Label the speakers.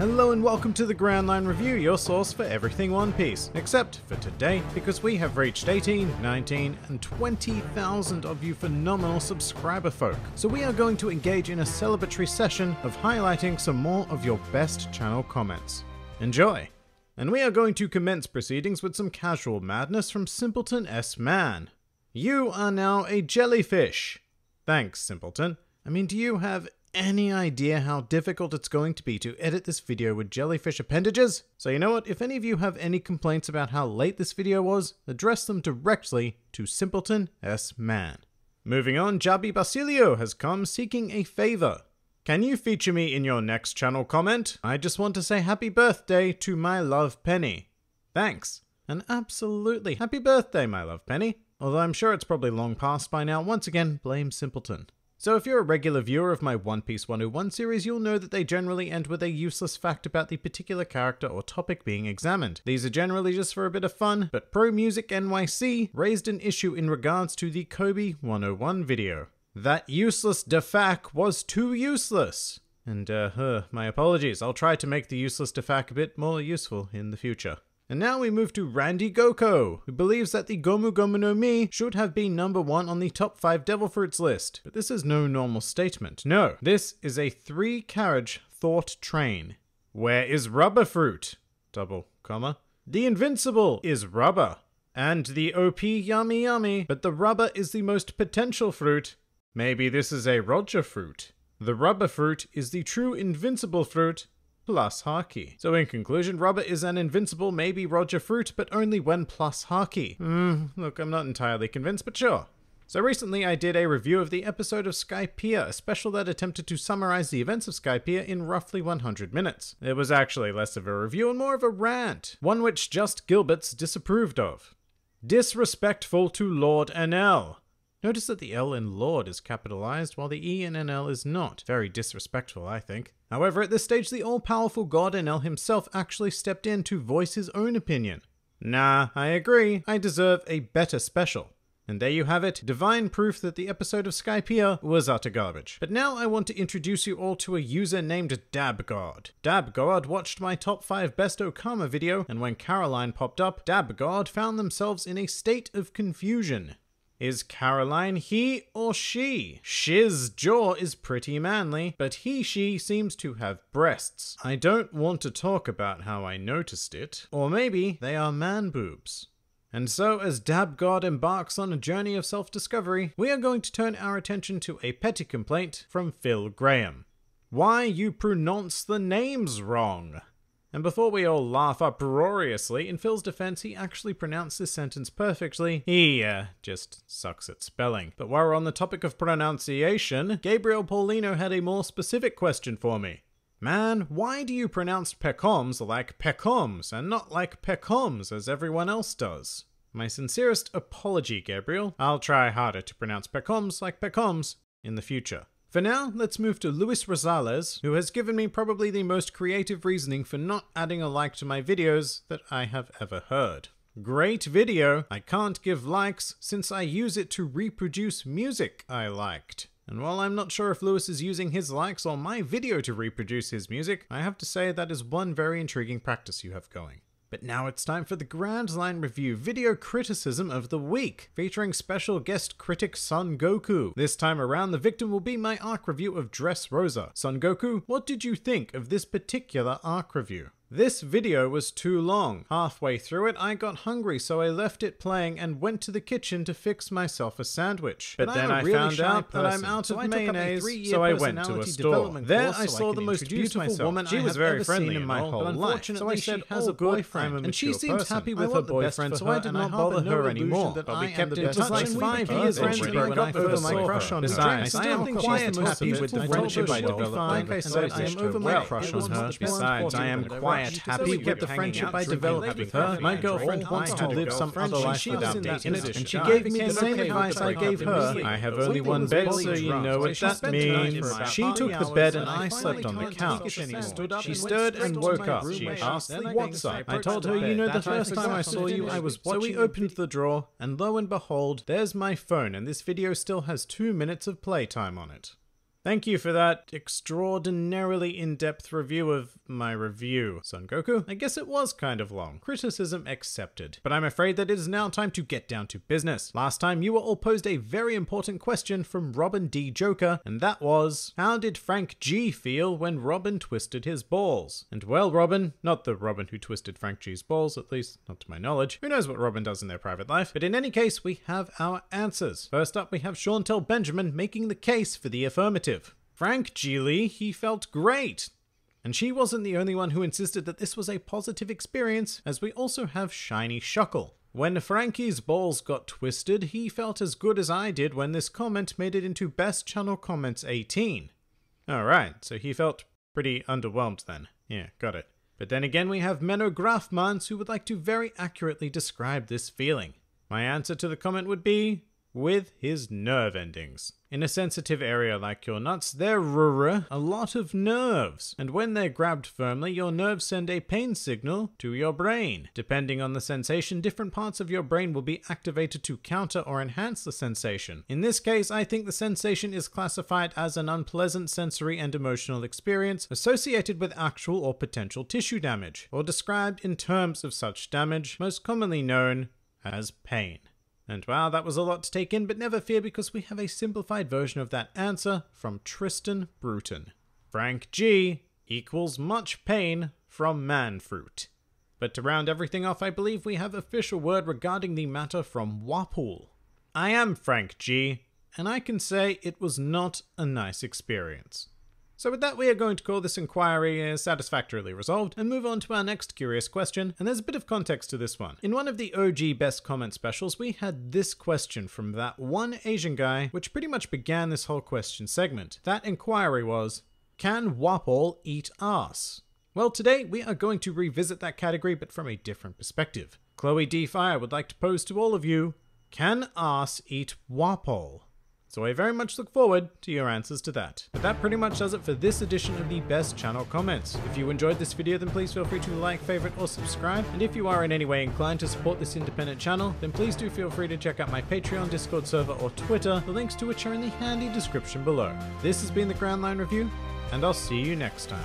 Speaker 1: Hello and welcome to the Groundline Review, your source for everything One Piece, except for today, because we have reached 18, 19, and 20,000 of you phenomenal subscriber folk. So we are going to engage in a celebratory session of highlighting some more of your best channel comments. Enjoy! And we are going to commence proceedings with some casual madness from Simpleton S. Man. You are now a jellyfish. Thanks, Simpleton. I mean, do you have any idea how difficult it's going to be to edit this video with jellyfish appendages. So you know what, if any of you have any complaints about how late this video was, address them directly to Simpleton S. Man. Moving on, Jabi Basilio has come seeking a favor. Can you feature me in your next channel comment? I just want to say happy birthday to my love Penny. Thanks. And absolutely happy birthday, my love Penny. Although I'm sure it's probably long past by now. Once again, blame Simpleton. So if you're a regular viewer of my One Piece 101 series, you'll know that they generally end with a useless fact about the particular character or topic being examined. These are generally just for a bit of fun, but Pro Music NYC raised an issue in regards to the Kobe 101 video. That useless defac was too useless! And uh, uh, my apologies, I'll try to make the useless defac a bit more useful in the future. And now we move to Randy Goko, who believes that the Gomu Gomu no Mi should have been number one on the top five devil fruits list. But this is no normal statement. No, this is a three carriage thought train. Where is rubber fruit? Double comma. The invincible is rubber. And the OP yummy yummy, but the rubber is the most potential fruit. Maybe this is a Roger fruit. The rubber fruit is the true invincible fruit, plus Haki. So in conclusion, Robert is an invincible maybe Roger Fruit, but only when plus Haki. Hmm, look, I'm not entirely convinced, but sure. So recently I did a review of the episode of Skypiea, a special that attempted to summarize the events of Skypiea in roughly 100 minutes. It was actually less of a review and more of a rant, one which just Gilberts disapproved of. Disrespectful to Lord Anel. Notice that the L in Lord is capitalized while the E in NL is not. Very disrespectful, I think. However, at this stage, the all-powerful god NL himself actually stepped in to voice his own opinion. Nah, I agree. I deserve a better special. And there you have it, divine proof that the episode of Skypea was utter garbage. But now I want to introduce you all to a user named Dabgod. Dabgod watched my top 5 best Okama video, and when Caroline popped up, Dabgod found themselves in a state of confusion. Is Caroline he or she? Shiz jaw is pretty manly, but he she seems to have breasts. I don't want to talk about how I noticed it. Or maybe they are man boobs. And so, as Dab God embarks on a journey of self discovery, we are going to turn our attention to a petty complaint from Phil Graham. Why you pronounce the names wrong? And before we all laugh uproariously, in Phil's defense, he actually pronounced this sentence perfectly. He, uh, just sucks at spelling. But while we're on the topic of pronunciation, Gabriel Paulino had a more specific question for me. Man, why do you pronounce pecoms like pecoms and not like pecoms as everyone else does? My sincerest apology, Gabriel. I'll try harder to pronounce pecoms like pecoms in the future. For now, let's move to Luis Rosales, who has given me probably the most creative reasoning for not adding a like to my videos that I have ever heard. Great video! I can't give likes since I use it to reproduce music I liked. And while I'm not sure if Lewis is using his likes or my video to reproduce his music, I have to say that is one very intriguing practice you have going. But now it's time for the Grand Line Review Video Criticism of the Week, featuring special guest critic Son Goku. This time around, the victim will be my arc review of Dress Rosa. Son Goku, what did you think of this particular arc review? This video was too long. Halfway through it, I got hungry, so I left it playing and went to the kitchen to fix myself a sandwich. But, but then I really found out person. that I'm out so of mayonnaise, so I went to a store. There I saw I the most beautiful myself. woman she I was very friendly in my whole life, so I said, has oh, a boyfriend, and she seems happy with her boyfriend, so I did not bother her anymore. But we kept in touch like five years already when I first saw her. Besides, I am quite happy with the friendship I developed, like I am over my crush on her. Besides, I am quite much happy with the friendship I developed with her. My girlfriend wants to live some other life without dating it, and she gave me the same advice I gave her. I have only one bed, so you know what that means. She took the bed and I slept on the couch. She stirred and woke up. She asked, what's up? I told her, you know, the first time I saw you, I was watching. So we opened the drawer, and lo and behold, there's my phone, and this video still has two minutes of playtime on it. Thank you for that extraordinarily in-depth review of my review, Son Goku. I guess it was kind of long. Criticism accepted. But I'm afraid that it is now time to get down to business. Last time you were all posed a very important question from Robin D. Joker, and that was, how did Frank G feel when Robin twisted his balls? And well, Robin, not the Robin who twisted Frank G's balls, at least not to my knowledge. Who knows what Robin does in their private life? But in any case, we have our answers. First up, we have Tell Benjamin making the case for the affirmative. Frank Geely, he felt great. And she wasn't the only one who insisted that this was a positive experience, as we also have Shiny Shuckle. When Frankie's balls got twisted, he felt as good as I did when this comment made it into Best Channel Comments 18. Alright, so he felt pretty underwhelmed then. Yeah, got it. But then again, we have Menno Grafmans who would like to very accurately describe this feeling. My answer to the comment would be with his nerve endings. In a sensitive area like your nuts, there are a lot of nerves, and when they're grabbed firmly, your nerves send a pain signal to your brain. Depending on the sensation, different parts of your brain will be activated to counter or enhance the sensation. In this case, I think the sensation is classified as an unpleasant sensory and emotional experience associated with actual or potential tissue damage, or described in terms of such damage, most commonly known as pain. And wow, that was a lot to take in, but never fear because we have a simplified version of that answer from Tristan Bruton. Frank G equals much pain from man fruit. But to round everything off, I believe we have official word regarding the matter from Wapool. I am Frank G, and I can say it was not a nice experience. So with that, we are going to call this inquiry uh, satisfactorily resolved and move on to our next curious question. And there's a bit of context to this one. In one of the OG best comment specials, we had this question from that one Asian guy, which pretty much began this whole question segment. That inquiry was, can Wapol eat ass? Well, today we are going to revisit that category, but from a different perspective. Chloe D. Fire would like to pose to all of you, can ass eat Wapol? So I very much look forward to your answers to that. But that pretty much does it for this edition of the best channel comments. If you enjoyed this video then please feel free to like, favorite or subscribe. And if you are in any way inclined to support this independent channel then please do feel free to check out my Patreon, Discord server or Twitter, the links to which are in the handy description below. This has been the Grand Line Review and I'll see you next time.